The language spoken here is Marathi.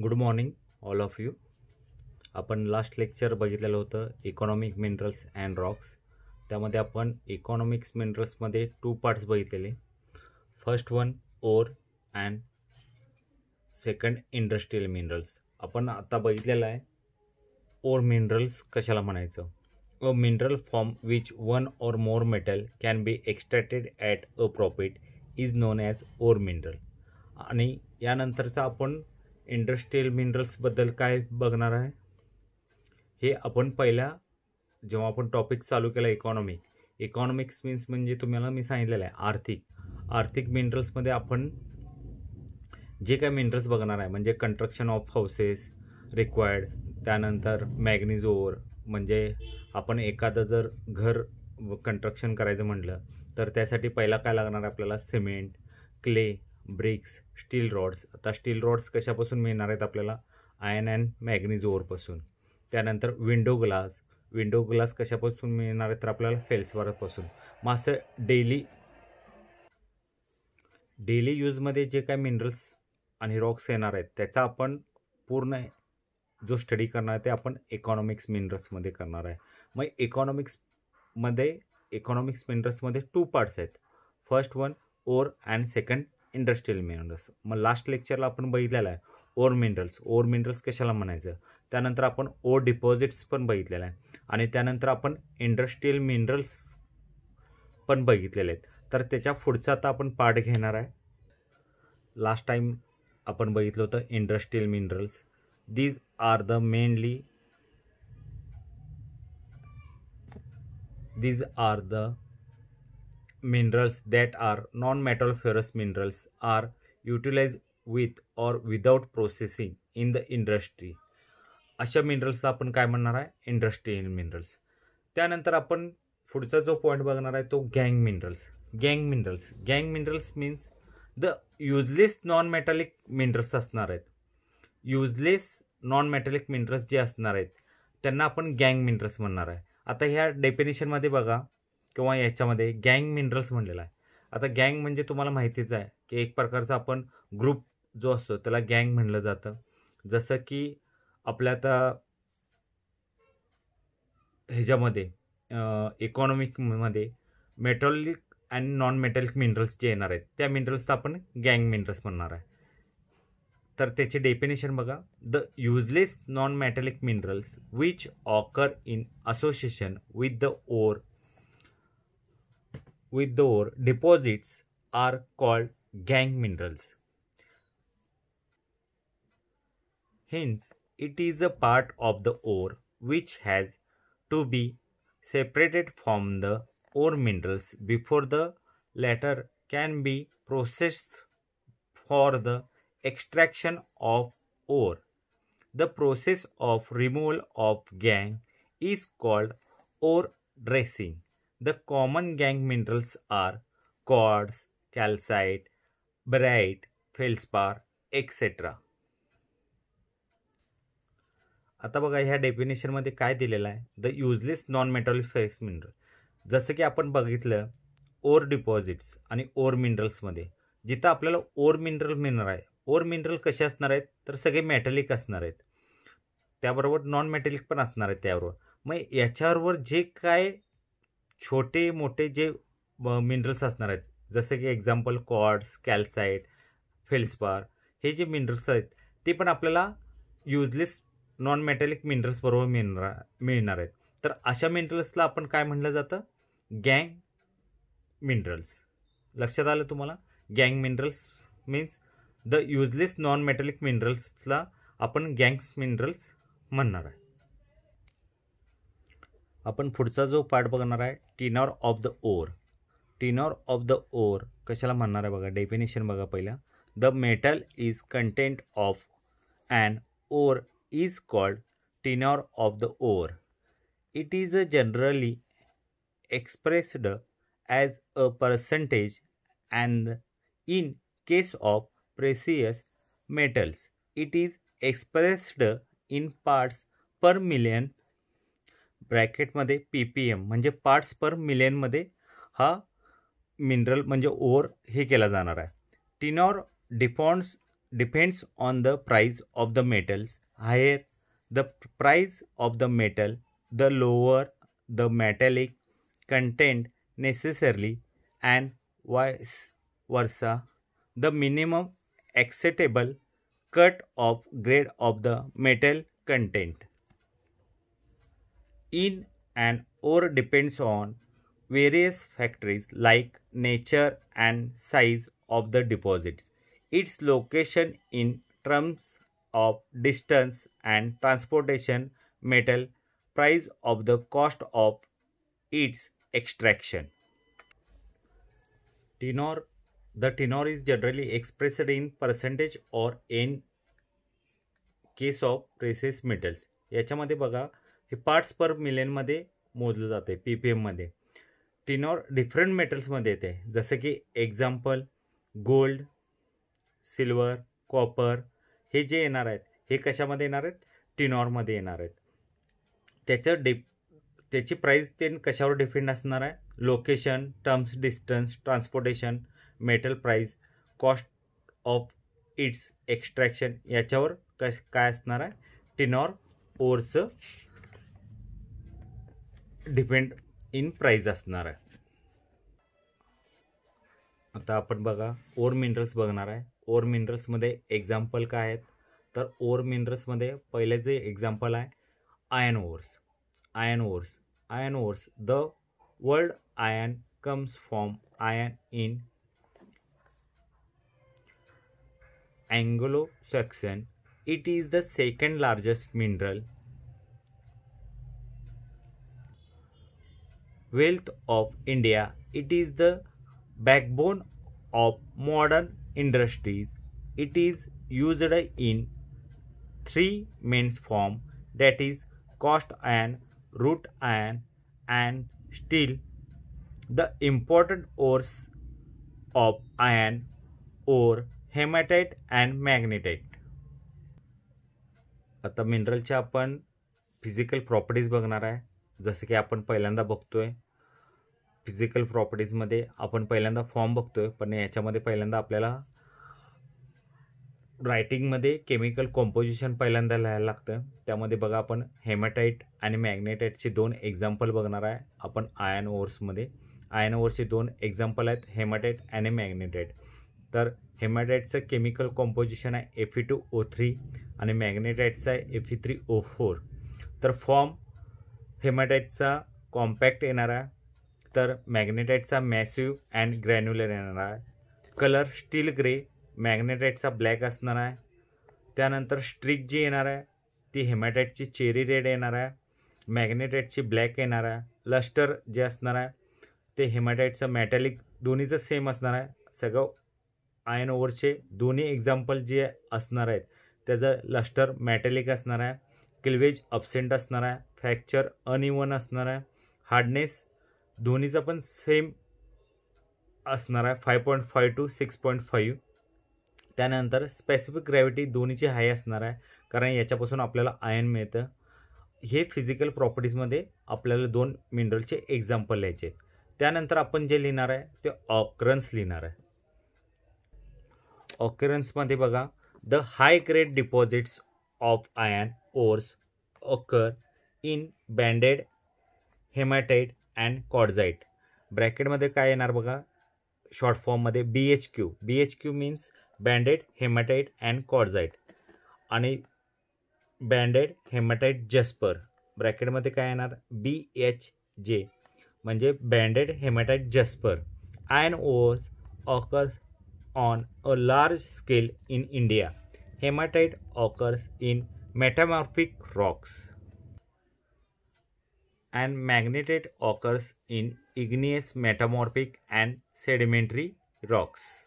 Good morning all of you आपण लास्ट लेक्चर बघितलेलं होतं इकॉनॉमिक मिनरल्स अँड रॉक्स त्यामध्ये आपण इकॉनॉमिक्स मिनरल्समध्ये टू पार्ट्स बघितलेले first one ore and second industrial minerals आपण आता बघितलेलं आहे ओर मिनरल्स कशाला म्हणायचं a mineral from which one or more metal can be extracted at a profit is known as ore mineral आणि यानंतरचा आपण इंडस्ट्रीयल मिनरल्सबद्दल काय बघणार आहे हे आपण पहिल्या जेव्हा आपण टॉपिक चालू केला इकॉनॉमिक इकॉनॉमिक्स मीन्स म्हणजे तुम्हाला मी सांगितलेलं आहे आर्थिक आर्थिक मिनरल्समध्ये आपण जे काय मिनरल्स बघणार आहे म्हणजे कंस्ट्रक्शन ऑफ हाऊसेस रिक्वायर्ड त्यानंतर मॅग्नीज म्हणजे आपण एखादं जर घर कंस्ट्रक्शन करायचं म्हटलं तर त्यासाठी पहिला काय लागणार आहे आपल्याला cement clay bricks steel rods आता स्टील रॉड्स कशापासून मिळणार आहेत आपल्याला आयन अँड मॅग्नीज ओरपासून त्यानंतर विंडो ग्लास विंडो ग्लास कशापासून मिळणार आहे तर आपल्याला फेल्सवरपासून मग असं डेली डेली यूजमध्ये जे काय मिनरल्स आणि रॉक्स येणार आहेत त्याचा आपण पूर्ण जो स्टडी करणार आहे ते आपण इकॉनॉमिक्स मिनरल्समध्ये करणार आहे मग इकॉनॉमिक्समध्ये इकॉनॉमिक्स मिनरल्समध्ये टू पार्ट्स आहेत first one ore and second industrial minerals मग लास्ट लेक्चरला आपण बघितलेलं आहे ओर मिनरल्स ओर मिनरल्स कशाला म्हणायचं त्यानंतर आपण ओ डिपॉझिट्स पण बघितलेलं आहे आणि त्यानंतर आपण इंडस्ट्रियल मिनरल्स पण बघितलेले आहेत तर त्याच्या पुढचा आता आपण पार्ट घेणार आहे लास्ट टाईम आपण बघितलं होतं industrial minerals these are the mainly these are the minerals that are non-metal ferrous minerals are utilized with or without processing in the industry अशा मिनरल्सला आपण काय म्हणणार आहे इंडस्ट्रीयल मिनरल्स त्यानंतर आपण पुढचा जो पॉईंट बघणार आहे तो गँग मिनरल्स गँग मिनरल्स गँग minerals means the useless non metallic minerals असणार आहेत युजलेस नॉन मेटॅलिक मिनरल्स जे असणार आहेत त्यांना आपण गँग मिनरल्स म्हणणार आहे आता ह्या डेफिनेशनमध्ये बघा किंवा याच्यामध्ये गँग मिनरल्स म्हणलेला आहे आता गँग म्हणजे तुम्हाला माहितीच आहे की एक प्रकारचा आपण ग्रुप जो असतो त्याला गँग म्हणलं जातं जसं की आपल्या आता ह्याच्यामध्ये इकॉनॉमिकमध्ये metallic and non metallic minerals जे येणार आहेत त्या मिनरल्सचा आपण गँग मिनरल्स म्हणणार आहे तर त्याचे डेफिनेशन बघा the useless non metallic minerals which occur in association with the ore with ore deposits are called gang minerals. Hence, it is a part of the ore which has to be separated from the ore minerals before the latter can be processed for the extraction of ore. The process of removal of gang is called ore dressing. The common gang minerals are quartz, calcite, barite, feldspar, etcetera आता बघा ह्या डेफिनेशनमध्ये काय दिलेलं आहे द युजलेस नॉन मेटलिक फेक्स मिनरल जसं की आपण बघितलं ओर डिपॉझिट्स आणि ओर मिनरल्समध्ये जिथं आपल्याला ओर मिनरल मिनर आहे ओर मिनरल कसे असणार आहेत तर सगळे मेटॅलिक असणार आहेत त्याबरोबर नॉन मेटॅलिक पण असणार आहेत त्याबरोबर मग याच्याबरोबर जे काय छोटे मोठे जे मिनरल्स असणार आहेत जसे की एक्झाम्पल कॉड्स कॅल्साईट फेल्सपार हे जे मिनरल्स आहेत ते पण आपल्याला युजलेस नॉन मेटॅलिक मिनरल्सबरोबर मिळणार मिळणार आहेत तर अशा मिनरल्सला आपण काय म्हणलं जातं गँग मिनरल्स लक्षात आलं तुम्हाला गँग minerals means the useless non metallic मिनरल्सला आपण गँग्स मिनरल्स म्हणणार आहे आपण पुढचा जो पार्ट बघणार आहे tenor of the ore tenor of the ore कशाला म्हणणार आहे बघा डेफिनेशन बघा पहिला the metal is content of and ore is called tenor of the ore it is generally expressed as a percentage and in case of precious metals it is expressed in parts per million ब्रॅकेटमध्ये पी पी एम म्हणजे पार्ट्स पर मिलियनमध्ये हा मिनरल म्हणजे ओर हे केला जाणार आहे tenor डिफॉन्ड्स depends on the price of the metals higher the price of the metal the lower the metallic content necessarily and vice versa the minimum acceptable cut off grade of the metal content in and or depends on various factors like nature and size of the deposits, its location in terms of distance and transportation, metal, price of the cost of its extraction. Tenor The tenor is generally expressed in percentage or in case of precious metals याच्यामध्ये बघा हे पार्ट्स पर मिलियनमध्ये मोजलं जाते पी पी एममध्ये टिनॉर डिफरंट मेटल्समध्ये येते जसं की एक्झाम्पल गोल्ड सिल्वर कॉपर हे जे येणार आहेत हे कशामध्ये येणार आहेत टिनॉरमध्ये येणार आहेत त्याचं डिप त्याची प्राईस ते कशावर डिपेंड असणार आहे location terms distance transportation metal price cost of its extraction याच्यावर कश काय असणार आहे टिनॉर ओरचं डिपेंड इन प्राईज असणार आहे आता आपण बघा ओर मिनरल्स बघणार आहे ओर मिनरल्समध्ये एक्झाम्पल काय आहेत तर ओर मिनरल्समध्ये पहिले जे एक्झाम्पल आहे iron ores iron ores iron ores the world iron comes from iron in Anglo Saxon it is the second largest mineral wealth of India it is the backbone of modern industries it is used in three mains form that is cast iron wrought iron and steel the important ores of iron are hematite and magnetite आता मिनरलच्या आपण फिजिकल प्रॉपर्टीज बघणार आहे जसं की आपण पहिल्यांदा बघतो आहे फिजिकल प्रॉपर्टीजमध्ये आपण पहिल्यांदा फॉर्म बघतो आहे पण याच्यामध्ये पहिल्यांदा आपल्याला रायटिंगमध्ये केमिकल कॉम्पोजिशन पहिल्यांदा लिहायला लागतं त्यामध्ये बघा आपण हेमॅटाईट आणि मॅग्नेटाईटचे दोन एक्झाम्पल बघणार आहे आपण आयन ओवर्समध्ये आयन दोन एक्झाम्पल आहेत हेमेटाइट आणि मॅग्नेटाईट तर हेमॅटाईटचं केमिकल कॉम्पोजिशन आहे F E two O three आणि मॅग्नेटाईटचं आहे F E three O four तर फॉर्म हेमॅटाईटचा कॉम्पॅक्ट येणार आहे तर मॅग्नेटाईटचा मॅसिव अँड ग्रॅन्युलर येणार आहे कलर स्टील ग्रे मॅग्नेटाईटचा ब्लॅक असणार आहे त्यानंतर स्ट्रिक जी येणार आहे ती हेमॅटाईटची चेरी रेड येणार आहे मॅग्नेटाईटची ब्लॅक येणार आहे लस्टर जे असणार आहे ते हेमॅटाईटचं मॅटॅलिक दोन्हीचं सेम असणार आहे सगळं आयन ओवरचे दोन्ही एक्झाम्पल जे असणार आहेत त्याचं लस्टर मॅटॅलिक असणार आहे क्लिवेज अबसेंट असणार आहे फ्रॅक्चर अनइवन असणार आहे हार्डनेस दोन्हीचा पण सेम असणार आहे five point five to six point five त्यानंतर स्पेसिफिक ग्रॅव्हिटी दोन्हीची हाय असणार आहे कारण याच्यापासून आपल्याला आयन मिळतं हे फिजिकल प्रॉपर्टीजमध्ये आपल्याला दोन मिनरलचे एक्झाम्पल लिहायचे त्यानंतर आपण जे लिहिणार आहे ते ऑकरन्स लिहिणार आहे ऑकरन्समध्ये बघा the high grade deposits of iron ores occur in banded hematite and quartzite ब्रॅकेटमध्ये काय येणार बघा शॉर्ट फॉर्ममध्ये B H Q B H Q means banded hematite and quartzite आणि बँडेड हेमाटाईट जस्पर ब्रॅकेटमध्ये काय येणार बी एच जे म्हणजे banded hematite jasper iron ores occurs on a large scale in India hematite occurs in metamorphic rocks and magnetite occurs in igneous metamorphic and sedimentary rocks.